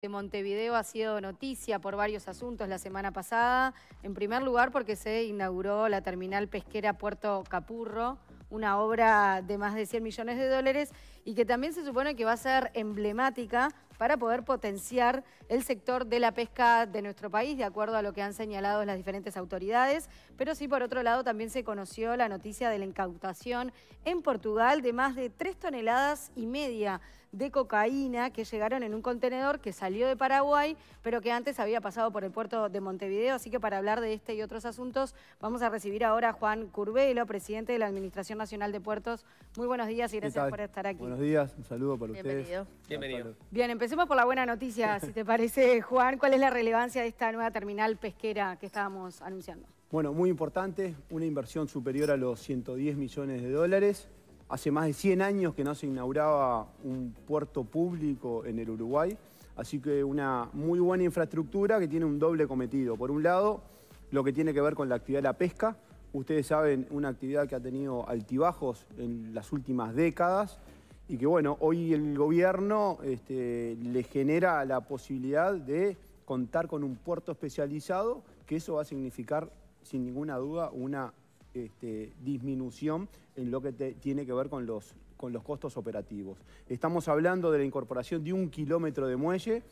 de Montevideo ha sido noticia por varios asuntos la semana pasada. En primer lugar, porque se inauguró la terminal pesquera Puerto Capurro, una obra de más de 100 millones de dólares y que también se supone que va a ser emblemática para poder potenciar el sector de la pesca de nuestro país, de acuerdo a lo que han señalado las diferentes autoridades. Pero sí, por otro lado, también se conoció la noticia de la incautación en Portugal de más de 3 toneladas y media de cocaína que llegaron en un contenedor que salió de Paraguay, pero que antes había pasado por el puerto de Montevideo. Así que para hablar de este y otros asuntos, vamos a recibir ahora a Juan Curbelo, presidente de la Administración Nacional de Puertos. Muy buenos días y gracias por estar aquí. Buenos días, un saludo para Bienvenido. ustedes. Bienvenido. Bien, empecemos por la buena noticia, si te parece, Juan. ¿Cuál es la relevancia de esta nueva terminal pesquera que estábamos anunciando? Bueno, muy importante, una inversión superior a los 110 millones de dólares. Hace más de 100 años que no se inauguraba un puerto público en el Uruguay, así que una muy buena infraestructura que tiene un doble cometido. Por un lado, lo que tiene que ver con la actividad de la pesca, ustedes saben, una actividad que ha tenido altibajos en las últimas décadas y que bueno, hoy el gobierno este, le genera la posibilidad de contar con un puerto especializado, que eso va a significar sin ninguna duda una este, disminución en lo que tiene que ver con los, con los costos operativos. Estamos hablando de la incorporación de un kilómetro de muelle,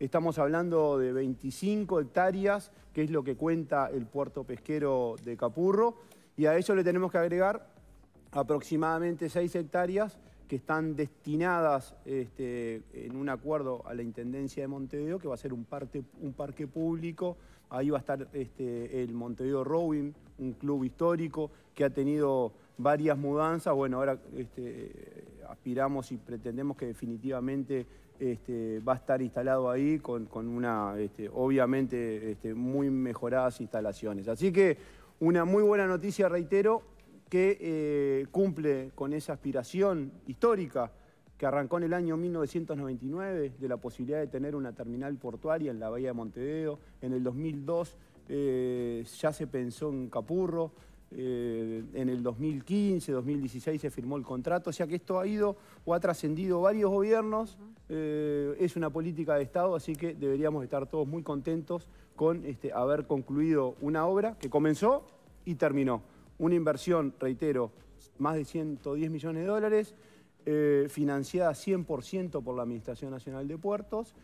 estamos hablando de 25 hectáreas, que es lo que cuenta el puerto pesquero de Capurro, y a eso le tenemos que agregar aproximadamente 6 hectáreas que están destinadas este, en un acuerdo a la Intendencia de Montevideo, que va a ser un, parque público. Ahí va a estar este, el Montevideo Rowing, un club histórico que ha tenido varias mudanzas. Bueno, ahora este, aspiramos y pretendemos que definitivamente este, va a estar instalado ahí con, con una, obviamente, muy mejoradas instalaciones. Así que una muy buena noticia, reitero, que eh, cumple con esa aspiración histórica que arrancó en el año 1999 de la posibilidad de tener una terminal portuaria en la Bahía de Montevideo. En el 2002 eh, ya se pensó en Capurro. Eh, en el 2015, 2016 se firmó el contrato, o sea que esto ha ido o ha trascendido varios gobiernos, es una política de Estado, así que deberíamos estar todos muy contentos con este, haber concluido una obra que comenzó y terminó. Una inversión, reitero, más de 110 millones de dólares, eh, financiada 100% por la Administración Nacional de Puertos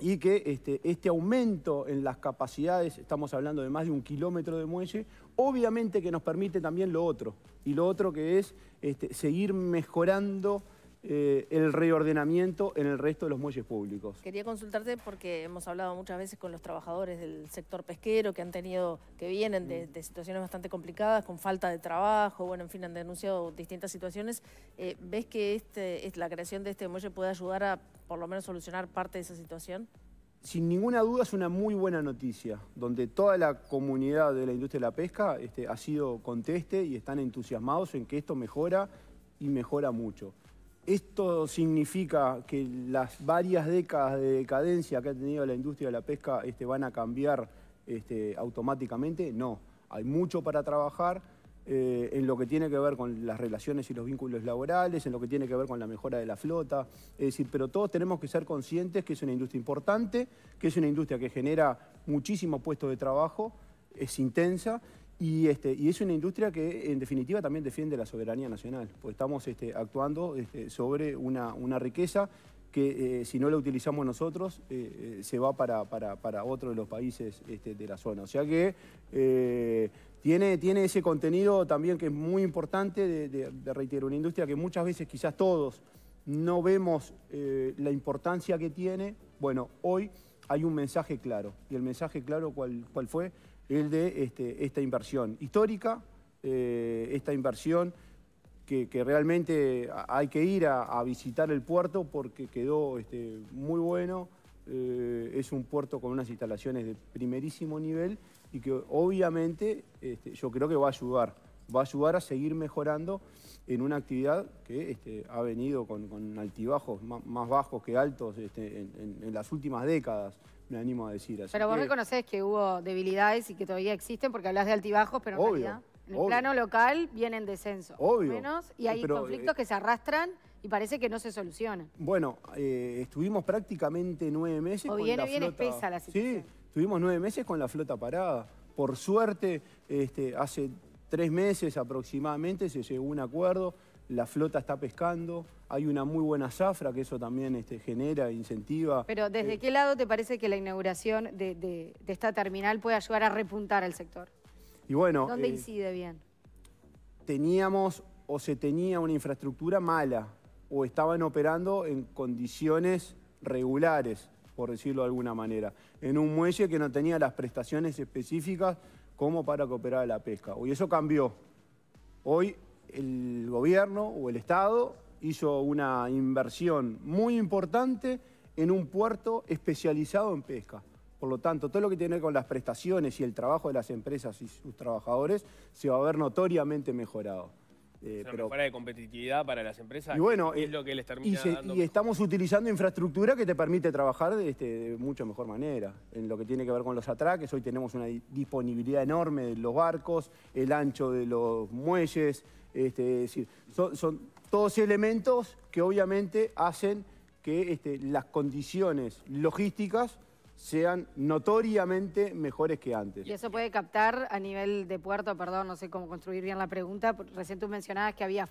y que este, este, aumento en las capacidades, estamos hablando de más de un kilómetro de muelle, obviamente que nos permite también lo otro, y lo otro que es este, seguir mejorando eh, el reordenamiento en el resto de los muelles públicos. Quería consultarte porque hemos hablado muchas veces con los trabajadores del sector pesquero que han tenido, que vienen de, situaciones bastante complicadas, con falta de trabajo, bueno, en fin, han denunciado distintas situaciones. Eh, ¿Ves que este, la creación de este muelle puede ayudar a por lo menos solucionar parte de esa situación? sin ninguna duda es una muy buena noticia, donde toda la comunidad de la industria de la pesca este, ha sido conteste y están entusiasmados en que esto mejora y mejora mucho. Esto significa que las varias décadas de decadencia que ha tenido la industria de la pesca este, van a cambiar este, automáticamente. No, hay mucho para trabajar eh, en lo que tiene que ver con las relaciones y los vínculos laborales, en lo que tiene que ver con la mejora de la flota. Es decir, pero todos tenemos que ser conscientes que es una industria importante, que es una industria que genera muchísimos puestos de trabajo, es intensa y, este, y es una industria que, en definitiva, también defiende la soberanía nacional, porque estamos este, actuando este, sobre una, riqueza que, eh, si no la utilizamos nosotros, eh, eh, se va para, para, otro de los países este, de la zona. O sea que tiene, tiene ese contenido también que es muy importante, de, reitero, una industria que muchas veces quizás todos no vemos la importancia que tiene. Bueno, hoy hay un mensaje claro, y el mensaje claro, cuál fue? el de este, esta inversión histórica, eh, esta inversión que, realmente hay que ir a, visitar el puerto porque quedó este, muy bueno. Eh, es un puerto con unas instalaciones de primerísimo nivel y que obviamente este, yo creo que va a ayudar, va a ayudar a seguir mejorando en una actividad que ha venido con, altibajos más, bajos que altos en, las últimas décadas me animo a decir así. Pero vos reconocés que hubo debilidades y que todavía existen, porque hablas de altibajos, pero en en el plano local vienen descenso, Obvio. Menos, y hay conflictos eh, que se arrastran y parece que no se solucionan. Bueno, eh, estuvimos prácticamente nueve meses o con bien flota... espesa la situación. Sí, estuvimos nueve meses con la flota parada. Por suerte, este, hace tres meses aproximadamente se llegó a un acuerdo la flota está pescando, hay una muy buena zafra que eso también este, genera, incentiva. Pero ¿desde eh, qué lado te parece que la inauguración de, esta terminal puede ayudar a repuntar al sector? Y bueno... ¿Dónde eh, incide bien? Teníamos o se tenía una infraestructura mala o estaban operando en condiciones regulares, por decirlo de alguna manera, en un muelle que no tenía las prestaciones específicas como para cooperar operara la pesca. Y eso cambió. Hoy el gobierno o el Estado hizo una inversión muy importante en un puerto especializado en pesca. Por lo tanto, todo lo que tiene que ver con las prestaciones y el trabajo de las empresas y sus trabajadores se va a ver notoriamente mejorado. Eh, mejora de competitividad para las empresas. Y bueno, es eh, lo que les termina y, y estamos utilizando infraestructura que te permite trabajar de, este, mucho mejor manera. En lo que tiene que ver con los atraques, hoy tenemos una disponibilidad enorme de los barcos, el ancho de los muelles, este, son, todos elementos que obviamente hacen que este, las condiciones logísticas sean notoriamente mejores que antes. Y eso puede captar a nivel de puerto, perdón, no sé cómo construir bien la pregunta, recién tú mencionabas que había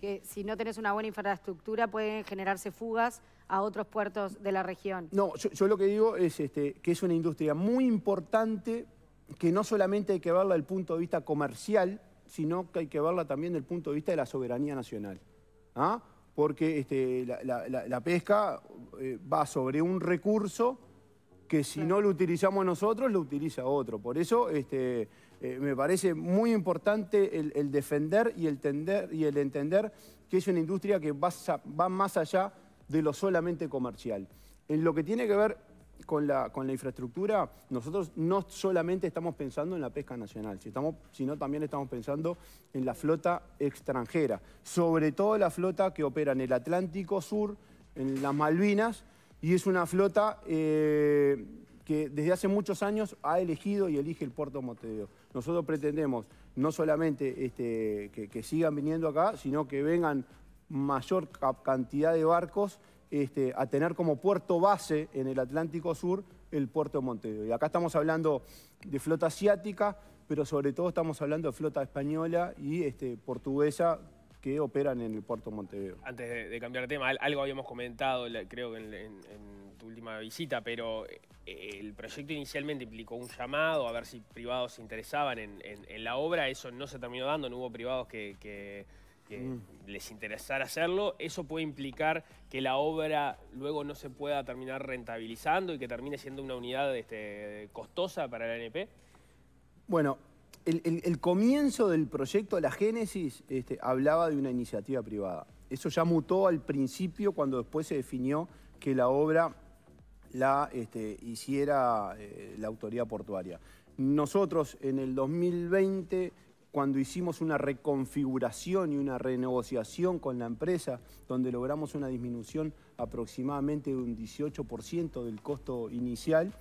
que si no tenés una buena infraestructura pueden generarse fugas a otros puertos de la región. No, yo, lo que digo es este, que es una industria muy importante que no solamente hay que verla del punto de vista comercial, sino que hay que verla también del punto de vista de la soberanía nacional. ¿ah? Porque este, la, pesca eh, va sobre un recurso que si no lo utilizamos nosotros, lo utiliza otro. Por eso este, eh, me parece muy importante el, defender y el, tender, y el, entender que es una industria que va, más allá de lo solamente comercial. En lo que tiene que ver con la, con la infraestructura, nosotros no solamente estamos pensando en la pesca nacional, sino también estamos pensando en la flota extranjera, sobre todo la flota que opera en el Atlántico Sur, en las Malvinas, y es una flota eh, que desde hace muchos años ha elegido y elige el puerto de Montevideo. Nosotros pretendemos no solamente este, que, sigan viniendo acá, sino que vengan mayor cantidad de barcos este, a tener como puerto base en el Atlántico Sur el puerto de Montevideo. Y acá estamos hablando de flota asiática, pero sobre todo estamos hablando de flota española y este, portuguesa que operan en el puerto Montevideo. Antes de, cambiar de tema, algo habíamos comentado, creo que en, tu última visita, pero eh, el proyecto inicialmente implicó un llamado a ver si privados se interesaban en, la obra, eso no se terminó dando, no hubo privados que, mm. les interesara hacerlo, eso puede implicar que la obra luego no se pueda terminar rentabilizando y que termine siendo una unidad este, costosa para la ANP? Bueno, el, comienzo del proyecto, la génesis, este, hablaba de una iniciativa privada. Eso ya mutó al principio cuando después se definió que la obra la este, hiciera eh, la autoridad portuaria. Nosotros en el 2020, cuando hicimos una reconfiguración y una renegociación con la empresa, donde logramos una disminución aproximadamente de un 18% del costo inicial,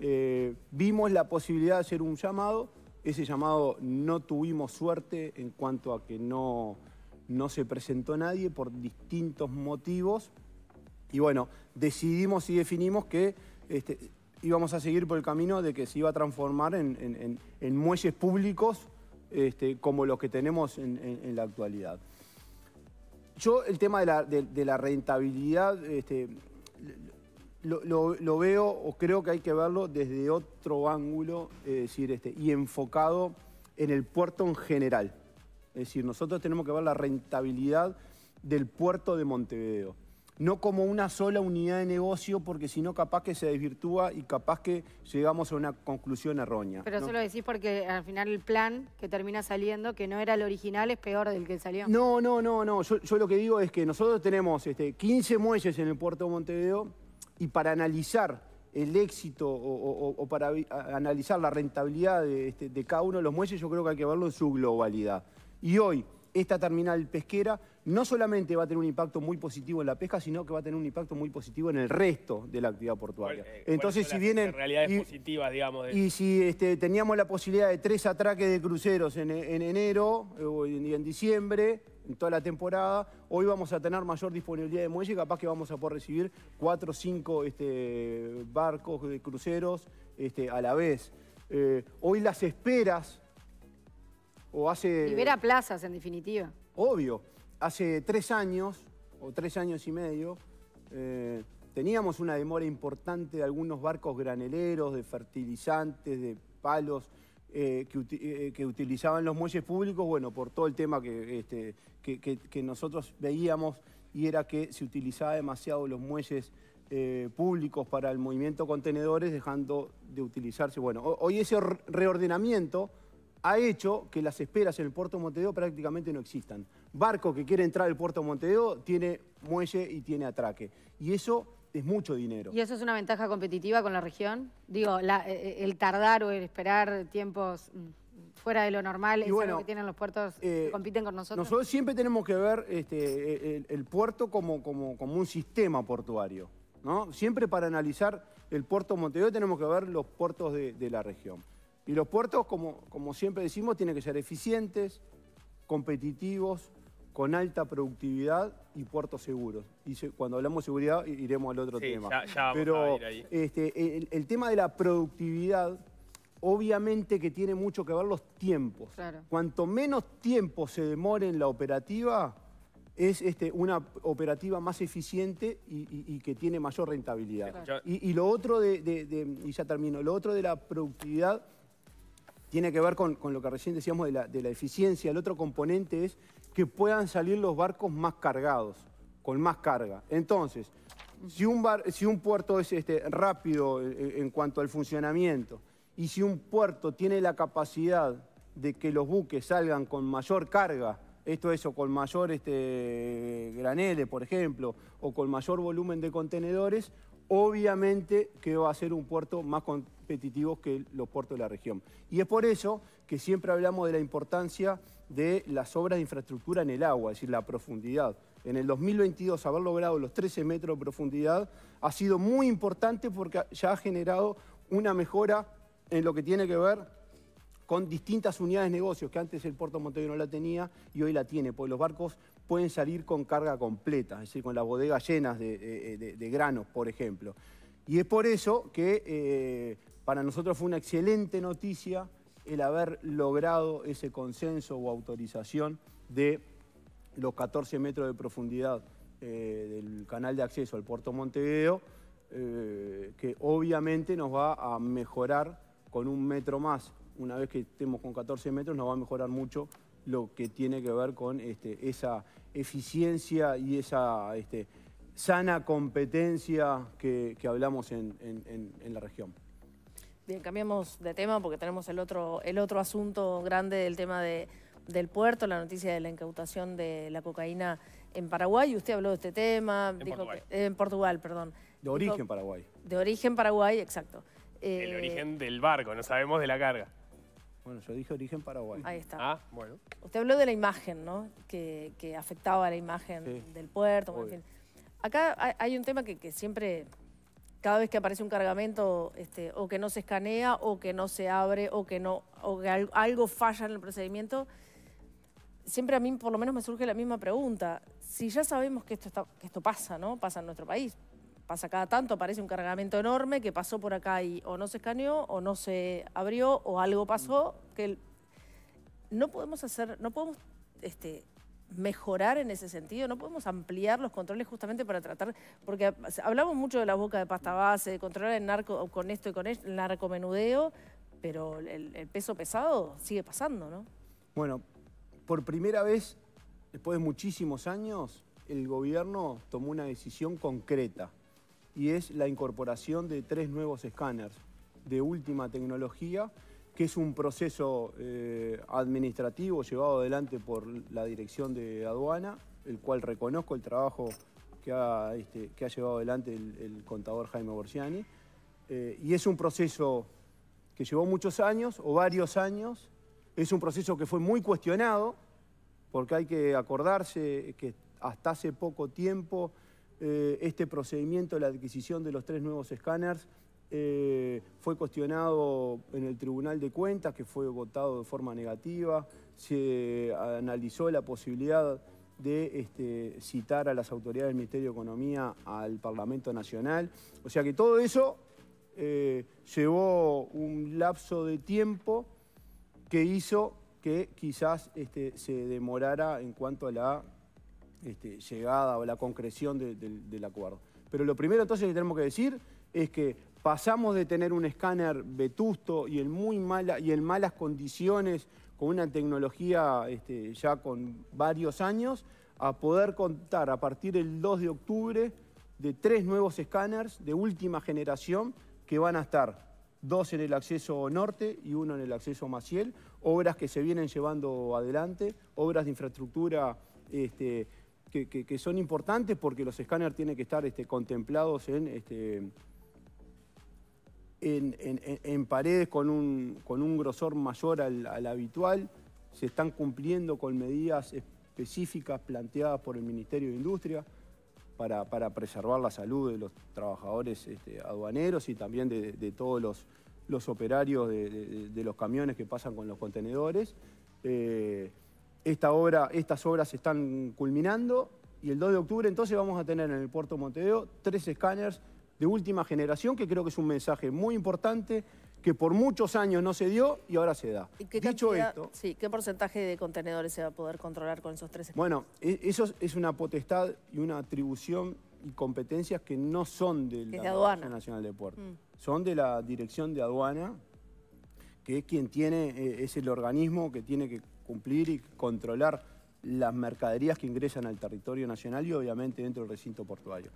eh, vimos la posibilidad de hacer un llamado ese llamado no tuvimos suerte en cuanto a que no, no se presentó nadie por distintos motivos. Y bueno, decidimos y definimos que este, íbamos a seguir por el camino de que se iba a transformar en, muelles públicos este, como los que tenemos en, la actualidad. Yo el tema de la, rentabilidad este, lo, veo o creo que hay que verlo desde otro ángulo, es decir, este, y enfocado en el puerto en general. Es decir, nosotros tenemos que ver la rentabilidad del puerto de Montevideo. No como una sola unidad de negocio, porque si no capaz que se desvirtúa y capaz que llegamos a una conclusión errónea. Pero solo eso lo decís porque al final el plan que termina saliendo, que no era el original, es peor del que salió. No, no, no, no. Yo, lo que digo es que nosotros tenemos este, 15 muelles en el puerto de Montevideo, y para analizar el éxito o, para analizar la rentabilidad este, de, cada uno de los muelles, yo creo que hay que verlo en su globalidad. Y hoy, esta terminal pesquera no solamente va a tener un impacto muy positivo en la pesca, sino que va a tener un impacto muy positivo en el resto de la actividad portuaria. Eh, Entonces, si vienen... Realidades y, positivas, digamos. Y si este, teníamos la posibilidad de tres atraques de cruceros en, enero eh, y en diciembre, toda la temporada. Hoy vamos a tener mayor disponibilidad de muelle, capaz que vamos a poder recibir cuatro o cinco este, barcos de cruceros este, a la vez. Eh, hoy las esperas, o hace... Libera plazas, en definitiva. Obvio. Hace tres años, o tres años y medio, eh, teníamos una demora importante de algunos barcos graneleros, de fertilizantes, de palos eh, eh, eh, que, utilizaban los muelles públicos, bueno, por todo el tema este, que, que, nosotros veíamos y era que se utilizaba demasiado los muelles públicos para el movimiento contenedores, dejando de utilizarse. Bueno, hoy ese reordenamiento ha hecho que las esperas en el puerto de prácticamente no existan. Barco que quiere entrar al puerto de tiene muelle y tiene atraque. Y eso es mucho dinero. ¿Y eso es una ventaja competitiva con la región? Digo, eh, eh, el tardar o el esperar tiempos mm, fuera de lo normal, es bueno, que tienen los puertos que eh, compiten con nosotros. Nosotros siempre tenemos que ver este, e-, el, puerto como, como, como un sistema portuario. ¿no? Siempre para analizar el puerto Montevideo tenemos que ver los puertos de, la región. Y los puertos, como, como siempre decimos, tienen que ser eficientes, competitivos, con alta productividad y puertos seguros. Y cuando hablamos de seguridad iremos al otro tema. Ya, Pero Este, el, tema de la productividad, obviamente que tiene mucho que ver los tiempos. Cuanto menos tiempo se demore en la operativa, es este, una operativa más eficiente y, que tiene mayor rentabilidad. Y, lo otro de, y ya termino, lo otro de la productividad tiene que ver con, lo que recién decíamos de la eficiencia. El otro componente es que puedan salir los barcos más cargados, con más carga. Entonces, si un, si un puerto es este, rápido eh, eh, en, cuanto al funcionamiento y si un puerto tiene la capacidad de que los buques salgan con mayor carga, esto es o con mayor este, granele, por ejemplo, o con mayor volumen de contenedores, obviamente que va a ser un puerto más competitivo que los puertos de la región. Y es por eso que siempre hablamos de la importancia de las obras de infraestructura en el agua, es decir, la profundidad. En el 2022 haber logrado los 13 metros de profundidad ha sido muy importante porque ya ha generado una mejora en lo que tiene que ver con distintas unidades de negocios, que antes el puerto Montevideo no la tenía y hoy la tiene, porque los barcos pueden salir con carga completa, es decir, con las bodegas llenas de, eh, eh, granos, por ejemplo. Y es por eso que eh, para nosotros fue una excelente noticia el haber logrado ese consenso o autorización de los 14 metros de profundidad eh, del canal de acceso al puerto Montevideo, eh, que obviamente nos va a mejorar con un metro más. Una vez que estemos con 14 metros nos va a mejorar mucho lo que tiene que ver con este, esa eficiencia y esa este, sana competencia que, hablamos en la región. Bien, cambiamos de tema porque tenemos el otro, el otro asunto grande del tema de, del puerto, la noticia de la incautación de la cocaína en Paraguay. Usted habló de este tema. En, Portugal. en Portugal. perdón. De origen Paraguay. De origen Paraguay, exacto. el eh, origen del barco, no sabemos de la carga. Bueno, yo dije origen Paraguay. Ahí está. Ah, bueno. Usted habló de la imagen, ¿no? Que, afectaba la imagen del puerto. Acá hay un tema que, que siempre cada vez que aparece un cargamento este, o que no se escanea o que no se abre o que, no, o que algo falla en el procedimiento, siempre a mí por lo menos me surge la misma pregunta. Si ya sabemos que esto, está, que esto pasa, ¿no? Pasa en nuestro país. Pasa cada tanto, aparece un cargamento enorme que pasó por acá y o no se escaneó o no se abrió o algo pasó que no podemos hacer, no podemos este, mejorar en ese sentido? ¿No podemos ampliar los controles justamente para tratar? Porque hablamos mucho de la boca de pasta base, de controlar el narco con esto y con el narcomenudeo, pero el, el peso pesado sigue pasando, ¿no? Bueno, por primera vez, después de muchísimos años, el gobierno tomó una decisión concreta y es la incorporación de tres nuevos escáneres de última tecnología que es un proceso eh, administrativo llevado adelante por la dirección de aduana, el cual reconozco el trabajo que ha, este, que ha llevado adelante el, contador Jaime Borciani. Eh, y es un proceso que llevó muchos años o varios años, es un proceso que fue muy cuestionado, porque hay que acordarse que hasta hace poco tiempo eh, este procedimiento de la adquisición de los tres nuevos escáneres eh, fue cuestionado en el Tribunal de Cuentas, que fue votado de forma negativa, se analizó la posibilidad de este, citar a las autoridades del Ministerio de Economía al Parlamento Nacional. O sea que todo eso eh, llevó un lapso de tiempo que hizo que quizás este, se demorara en cuanto a la este, llegada o la concreción del acuerdo. Pero lo primero entonces que tenemos que decir es que Pasamos de tener un escáner vetusto y en, muy mala, y en malas condiciones, con una tecnología este, ya con varios años, a poder contar a partir del 2 de octubre de tres nuevos escáneres de última generación que van a estar dos en el acceso norte y uno en el acceso Maciel, obras que se vienen llevando adelante, obras de infraestructura este, que, son importantes porque los escáneres tienen que estar este, contemplados en, este, en, paredes con un, grosor mayor al, habitual, se están cumpliendo con medidas específicas planteadas por el Ministerio de Industria. Para, preservar la salud de los trabajadores este, aduaneros y también de, todos los, operarios de, los camiones que pasan con los contenedores. Eh, esta obra, estas obras están culminando y el 2 de octubre entonces vamos a tener en el puerto Montevideo tres escáneres de última generación, que creo que es un mensaje muy importante que por muchos años no se dio y ahora se da. Dicho esto... Sí, ¿qué porcentaje de contenedores se va a poder controlar con esos tres? Bueno, e-, eso es una potestad y una atribución y competencias que no son de la Aduana Nacional de Puerto. Mm. Son de la Dirección de Aduana, que es quien tiene, e-, es el organismo que tiene que cumplir y controlar las mercaderías que ingresan al territorio nacional y obviamente dentro del recinto portuario.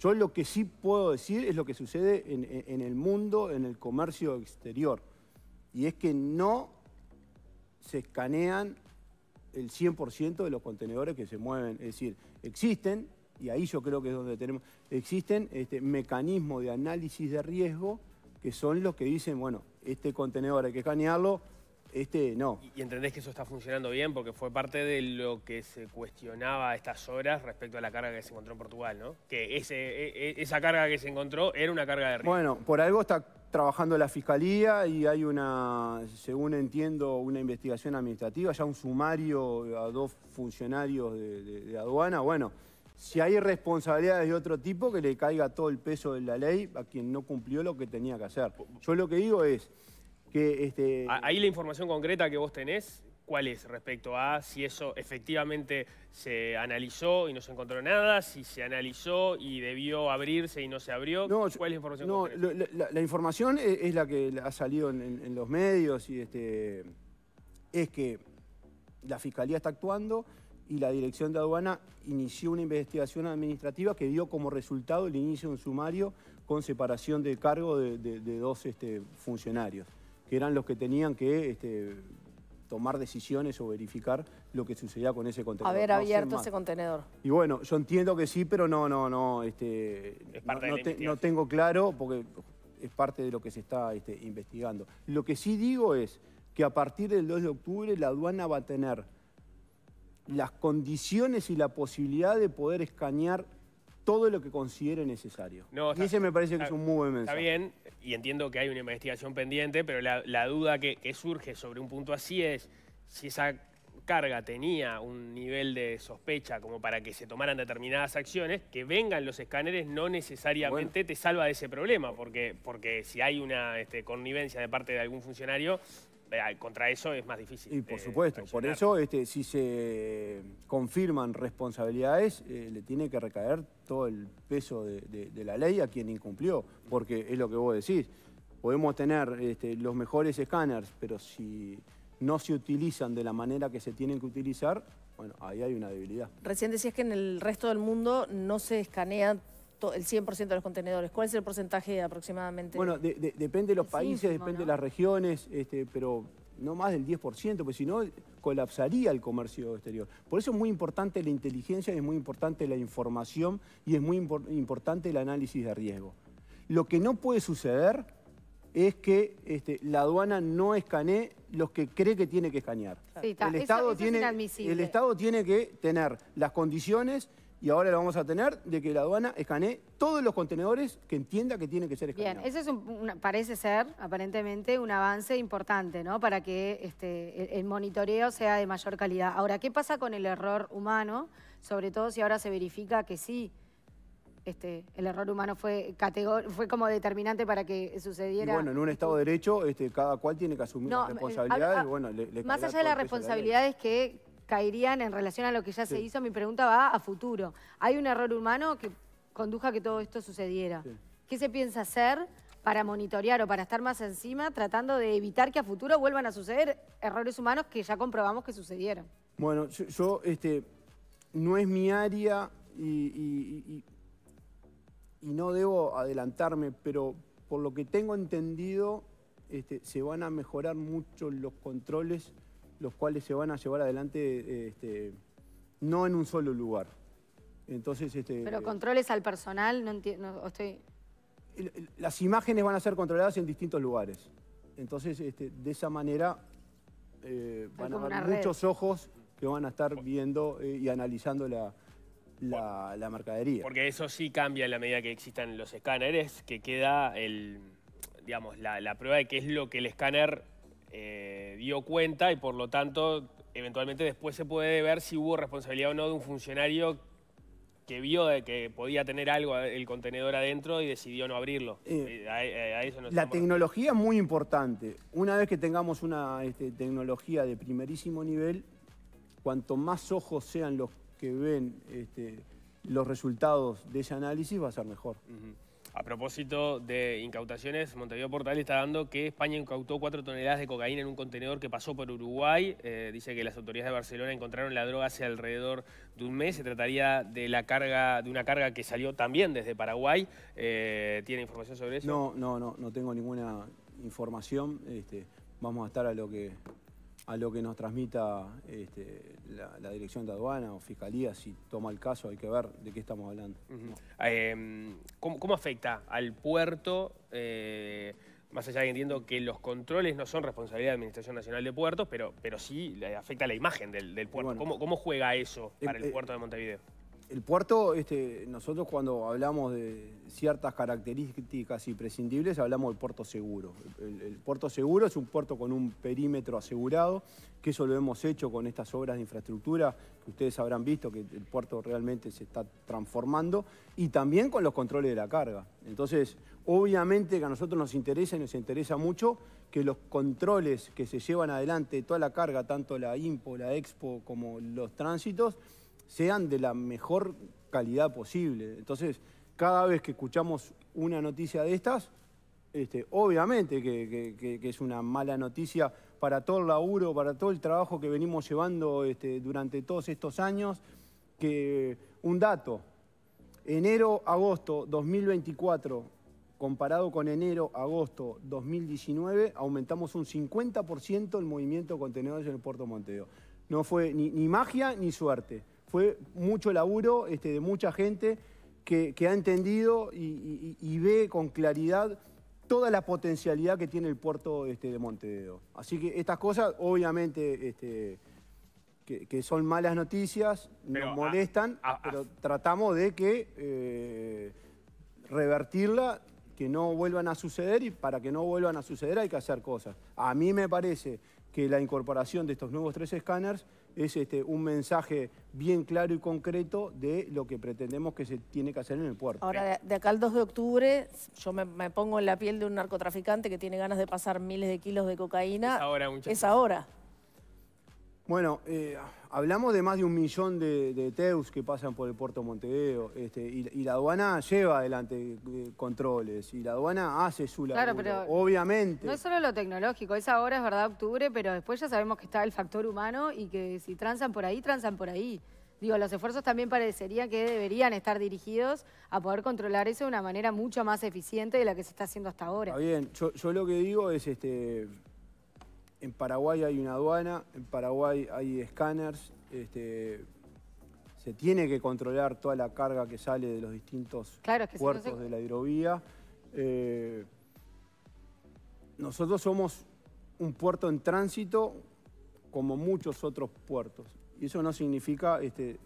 Yo lo que sí puedo decir es lo que sucede en, el mundo, en el comercio exterior. Y es que no se escanean el 100% de los contenedores que se mueven. Es decir, existen, y ahí yo creo que es donde tenemos, existen este, mecanismos de análisis de riesgo que son los que dicen, bueno, este contenedor hay que escanearlo, este no. ¿Y entendés que eso está funcionando bien? Porque fue parte de lo que se cuestionaba a estas horas respecto a la carga que se encontró en Portugal, ¿no? Que e, e, esa carga que se encontró era una carga de riesgo. Bueno, por algo está trabajando la Fiscalía y hay una, según entiendo, una investigación administrativa, ya un sumario a dos funcionarios de aduana. Bueno, si hay responsabilidades de otro tipo, que le caiga todo el peso de la ley a quien no cumplió lo que tenía que hacer. Yo lo que digo es... Este, ahí la información concreta que vos tenés, ¿cuál es respecto a si eso efectivamente se analizó y no se encontró nada, si se analizó y debió abrirse y no se abrió? ¿Cuál es la información no, la, información e, es, la que ha salido en, los medios y este, es que la Fiscalía está actuando y la Dirección de Aduana inició una investigación administrativa que dio como resultado el inicio de un sumario con separación de cargo de, dos este, funcionarios que eran los que tenían que este, tomar decisiones o verificar lo que sucedía con ese contenedor. Haber abierto ese contenedor. Y bueno, yo entiendo que sí, pero no, no, no, este, no, tengo claro porque es parte de lo que se está este, investigando. Lo que sí digo es que a partir del 2 de octubre la aduana va a tener las condiciones y la posibilidad de poder escanear todo lo que considere necesario. No, ese me parece que es un muy buen mensaje. Está bien, y entiendo que hay una investigación pendiente, pero la, duda que, surge sobre un punto así es si esa carga tenía un nivel de sospecha como para que se tomaran determinadas acciones, que vengan los escáneres no necesariamente te salva de ese problema, porque, porque si hay una este, connivencia de parte de algún funcionario, eh, contra eso es más difícil. Y por supuesto, por eso este, si se confirman responsabilidades, eh, le tiene que recaer todo el peso de, la ley a quien incumplió, porque es lo que vos decís. Podemos tener este, los mejores escáneres, pero si no se utilizan de la manera que se tienen que utilizar, bueno, ahí hay una debilidad. Recién decías que en el resto del mundo no se escanean el 100% de los contenedores? ¿Cuál es el porcentaje aproximadamente? Bueno, depende de los países, depende de las regiones, este, pero no más del 10%, porque si no colapsaría el comercio exterior. Por eso es muy importante la inteligencia, es muy importante la información y es muy importante el análisis de riesgo. Lo que no puede suceder es que este, la aduana no escanee los que cree que tiene que escanear. el, Estado tiene, el Estado tiene que tener las condiciones y ahora lo vamos a tener de que la aduana escanee todos los contenedores que entienda que tiene que ser escaneados. Bien, eso es parece ser, aparentemente, un avance importante, ¿no? Para que este, el, monitoreo sea de mayor calidad. Ahora, ¿qué pasa con el error humano? Sobre todo si ahora se verifica que sí, este, el error humano fue, fue como determinante para que sucediera... bueno, en un este Estado de Derecho, este, cada cual tiene que asumir eh, responsabilidades. más allá de las responsabilidades que caerían en relación a lo que ya se hizo. Mi pregunta va a futuro. ¿Hay un error humano que conduja a que todo esto sucediera? ¿Qué se piensa hacer para monitorear o para estar más encima tratando de evitar que a futuro vuelvan a suceder errores humanos que ya comprobamos que sucedieron? Bueno, yo, este, no es mi área y, y, no debo adelantarme, pero por lo que tengo entendido, este, se van a mejorar mucho los controles los cuales se van a llevar adelante este, no en un solo lugar. Entonces, este, Pero controles al personal, no entiendo, estoy... Las imágenes van a ser controladas en distintos lugares. Entonces, este, de esa manera eh, van a haber muchos ojos que van a estar viendo eh, y analizando la, mercadería. Porque eso sí cambia en la medida que existan los escáneres, que queda el, digamos, la, la prueba de qué es lo que el escáner eh, dio cuenta y por lo tanto eventualmente después se puede ver si hubo responsabilidad o no de un funcionario que vio que podía tener algo el contenedor adentro y decidió no abrirlo. Eh, eh, la tecnología es muy importante. Una vez que tengamos una este, tecnología de primerísimo nivel, cuanto más ojos sean los que ven este, los resultados de ese análisis, va a ser mejor. A propósito de incautaciones, Montevideo Portal está dando que España incautó 4 toneladas de cocaína en un contenedor que pasó por Uruguay. Eh, dice que las autoridades de Barcelona encontraron la droga hace alrededor de un mes. Se trataría de la carga, de una carga que salió también desde Paraguay. Eh, ¿Tiene información sobre eso? No, no, no, no tengo ninguna información. Este, vamos a estar a lo que a lo que nos transmita este, la, dirección de aduana o fiscalía, si toma el caso, hay que ver de qué estamos hablando. Em, ¿cómo, afecta al puerto? Eh, más allá de que entiendo que los controles no son responsabilidad de la Administración Nacional de Puertos, pero, pero sí afecta a la imagen del, puerto. ¿Cómo, juega eso eh, para el eh, puerto de Montevideo? El puerto, este, nosotros cuando hablamos de ciertas características imprescindibles, hablamos del puerto seguro. El, puerto seguro es un puerto con un perímetro asegurado, que eso lo hemos hecho con estas obras de infraestructura, que ustedes habrán visto que el puerto realmente se está transformando, y también con los controles de la carga. Entonces, obviamente que a nosotros nos interesa y nos interesa mucho que los controles que se llevan adelante, toda la carga, tanto la IMPO, la EXPO como los tránsitos, sean de la mejor calidad posible. Entonces, cada vez que escuchamos una noticia de estas, este, obviamente que, es una mala noticia para todo el laburo, para todo el trabajo que venimos llevando este, durante todos estos años, que un dato, enero-agosto 2024, comparado con enero-agosto 2019, aumentamos un 50% el movimiento de contenedores en el puerto Montedo. No fue ni magia ni suerte fue mucho laburo este, de mucha gente que, ha entendido y, ve con claridad toda la potencialidad que tiene el puerto este, de Montevideo. Así que estas cosas, obviamente, este, que, son malas noticias, nos ah, molestan, ah, ah. pero tratamos de que eh, revertirla, que no vuelvan a suceder y para que no vuelvan a suceder hay que hacer cosas. A mí me parece que la incorporación de estos nuevos tres escáneres es este, un mensaje bien claro y concreto de lo que pretendemos que se tiene que hacer en el puerto. Ahora, de acá al 2 de octubre, yo me, pongo en la piel de un narcotraficante que tiene ganas de pasar miles de kilos de cocaína. Es ahora, muchachos. Es ahora. Bueno, eh, Hablamos de más de un millón de, TEUs que pasan por el puerto Montevideo este, y, la aduana lleva adelante eh, controles y la aduana hace su labor, obviamente. No es solo lo tecnológico, es ahora, es verdad, octubre, pero después ya sabemos que está el factor humano y que si transan por ahí, transan por ahí. Digo, los esfuerzos también parecería que deberían estar dirigidos a poder controlar eso de una manera mucho más eficiente de la que se está haciendo hasta ahora. Está bien, yo, lo que digo es... este en Paraguay hay una aduana, en Paraguay hay escáneres, este, se tiene que controlar toda la carga que sale de los distintos puertos de la hidrovía. Eh, nosotros somos un puerto en tránsito como muchos otros puertos. Y eso no significa este,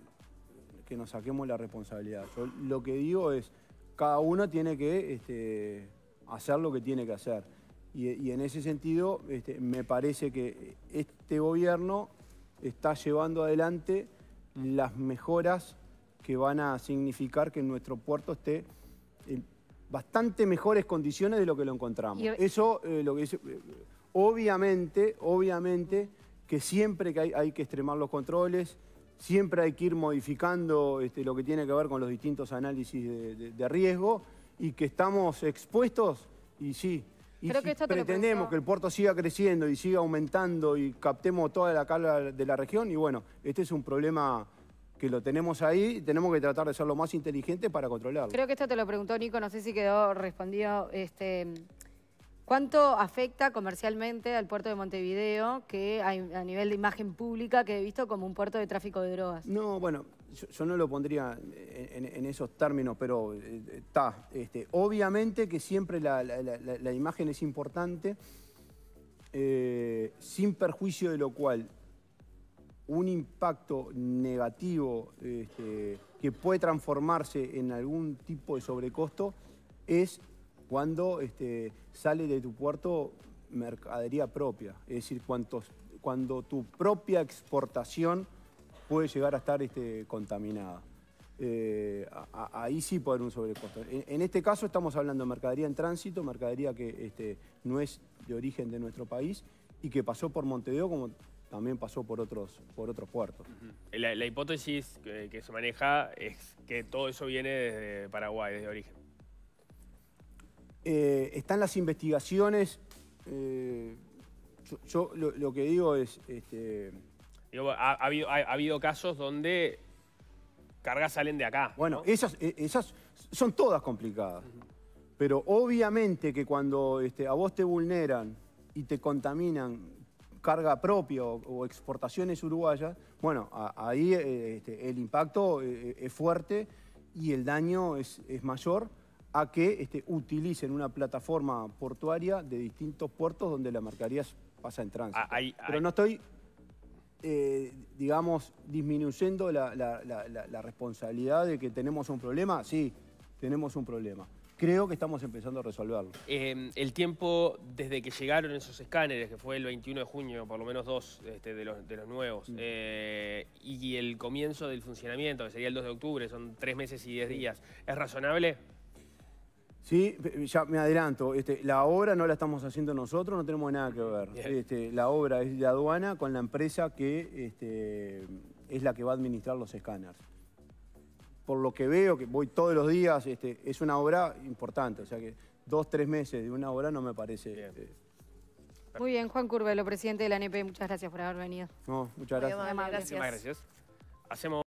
que nos saquemos la responsabilidad. lo que digo es, cada uno tiene que este, hacer lo que tiene que hacer. Y, en ese sentido, este, me parece que este gobierno está llevando adelante las mejoras que van a significar que nuestro puerto esté en bastante mejores condiciones de lo que lo encontramos. Eso, eh, lo que eh, obviamente, obviamente que siempre que hay, que extremar los controles, siempre hay que ir modificando este, lo que tiene que ver con los distintos análisis de riesgo y que estamos expuestos y sí, que pretendemos que el puerto siga creciendo y siga aumentando y captemos toda la carga de la región, y bueno, este es un problema que lo tenemos ahí, y tenemos que tratar de ser lo más inteligente para controlarlo. Creo que esto te lo preguntó Nico, no sé si quedó respondido. Este, ¿Cuánto afecta comercialmente al puerto de Montevideo, que a nivel de imagen pública, que he visto como un puerto de tráfico de drogas? No, bueno, yo, no lo pondría en, esos términos, pero eh, está. Este, obviamente que siempre la, imagen es importante, eh, sin perjuicio de lo cual un impacto negativo este, que puede transformarse en algún tipo de sobrecosto es cuando este, sale de tu puerto mercadería propia, es decir, cuando tu propia exportación puede llegar a estar este, contaminada. Eh, ahí sí puede haber un sobrecosto. En, este caso estamos hablando de mercadería en tránsito, mercadería que este, no es de origen de nuestro país y que pasó por Montevideo como también pasó por otros, por otros puertos. La, hipótesis que, se maneja es que todo eso viene desde Paraguay, desde origen. Eh, están las investigaciones. Eh, yo, lo, que digo es... Este, ha, habido, casos donde cargas salen de acá. Bueno, eh, esas, son todas complicadas. Pero obviamente que cuando este, a vos te vulneran y te contaminan carga propia o, exportaciones uruguayas, bueno, ahí eh, este, el impacto eh, es, fuerte y el daño es, mayor a que este, utilicen una plataforma portuaria de distintos puertos donde la mercadería pasa en tránsito. Ah, Pero no estoy eh, digamos, disminuyendo la, responsabilidad de que tenemos un problema? Sí, tenemos un problema. Creo que estamos empezando a resolverlo. Em, el tiempo desde que llegaron esos escáneres, que fue el 21 de junio, por lo menos dos este, de, los, nuevos, mm. eh, y el comienzo del funcionamiento, que sería el 2 de octubre, son tres meses y diez días, ¿es razonable? Sí, ya me adelanto. Este, la obra no la estamos haciendo nosotros, no tenemos nada que ver. Este, la obra es de aduana con la empresa que este, es la que va a administrar los escáneres. Por lo que veo, que voy todos los días, es una obra importante. O sea que dos, tres meses de una obra no me parece... Muy bien, Juan Curvelo, presidente de la ANP, muchas gracias por haber venido. No, muchas gracias. gracias. Hacemos